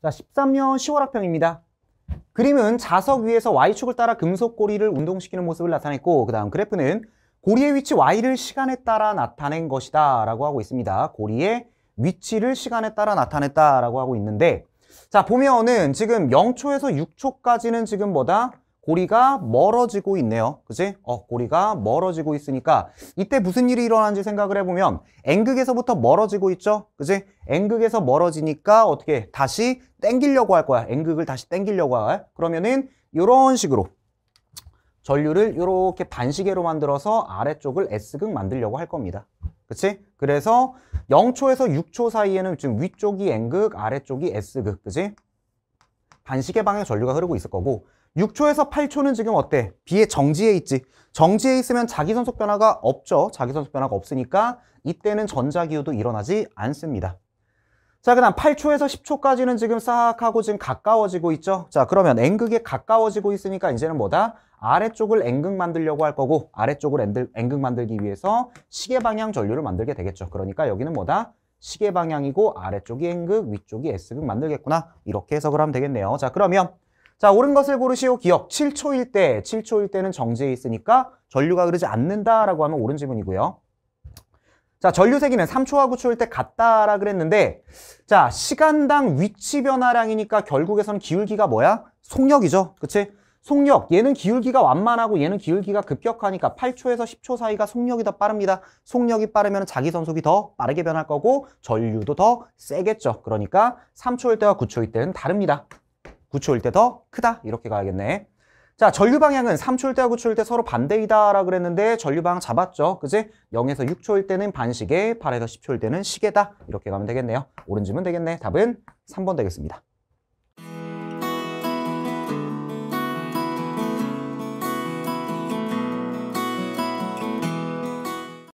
자, 13년 10월 학평입니다. 그림은 자석 위에서 Y축을 따라 금속 고리를 운동시키는 모습을 나타냈고 그 다음 그래프는 고리의 위치 Y를 시간에 따라 나타낸 것이다 라고 하고 있습니다. 고리의 위치를 시간에 따라 나타냈다 라고 하고 있는데 자 보면은 지금 0초에서 6초까지는 지금 뭐다? 고리가 멀어지고 있네요. 그지? 어, 고리가 멀어지고 있으니까 이때 무슨 일이 일어나는지 생각을 해보면 N극에서부터 멀어지고 있죠? 그지? N극에서 멀어지니까 어떻게 다시 땡기려고 할 거야. N극을 다시 땡기려고 할. 그러면은 이런 식으로 전류를 이렇게 반시계로 만들어서 아래쪽을 S극 만들려고 할 겁니다. 그치? 그래서 0초에서 6초 사이에는 지금 위쪽이 N극, 아래쪽이 S극, 그치? 반시계 방향 전류가 흐르고 있을 거고 6초에서 8초는 지금 어때? 비에 정지해 있지. 정지해 있으면 자기선속 변화가 없죠. 자기선속 변화가 없으니까 이때는 전자기후도 일어나지 않습니다. 자, 그다음 8초에서 10초까지는 지금 싹 하고 지금 가까워지고 있죠. 자, 그러면 N극에 가까워지고 있으니까 이제는 뭐다? 아래쪽을 N극 만들려고 할 거고 아래쪽을 N극 만들기 위해서 시계 방향 전류를 만들게 되겠죠. 그러니까 여기는 뭐다? 시계 방향이고 아래쪽이 N극, 위쪽이 S극 만들겠구나. 이렇게 해석을 하면 되겠네요. 자, 그러면 자, 옳은 것을 고르시오 기억. 7초일 때, 7초일 때는 정지해 있으니까 전류가 흐르지 않는다라고 하면 옳은 지문이고요. 자, 전류세기는 3초와 9초일 때 같다라 그랬는데 자, 시간당 위치 변화량이니까 결국에선 기울기가 뭐야? 속력이죠. 그치? 속력. 얘는 기울기가 완만하고 얘는 기울기가 급격하니까 8초에서 10초 사이가 속력이 더 빠릅니다. 속력이 빠르면 자기 선속이 더 빠르게 변할 거고 전류도 더 세겠죠. 그러니까 3초일 때와 9초일 때는 다릅니다. 9초일 때 더 크다 이렇게 가야겠네 자 전류 방향은 3초일 때와 9초일 때 서로 반대이다 라고 그랬는데 전류 방향 잡았죠 그지? 0에서 6초일 때는 반시계 8에서 10초일 때는 시계다 이렇게 가면 되겠네요 오른 지면 되겠네 답은 3번 되겠습니다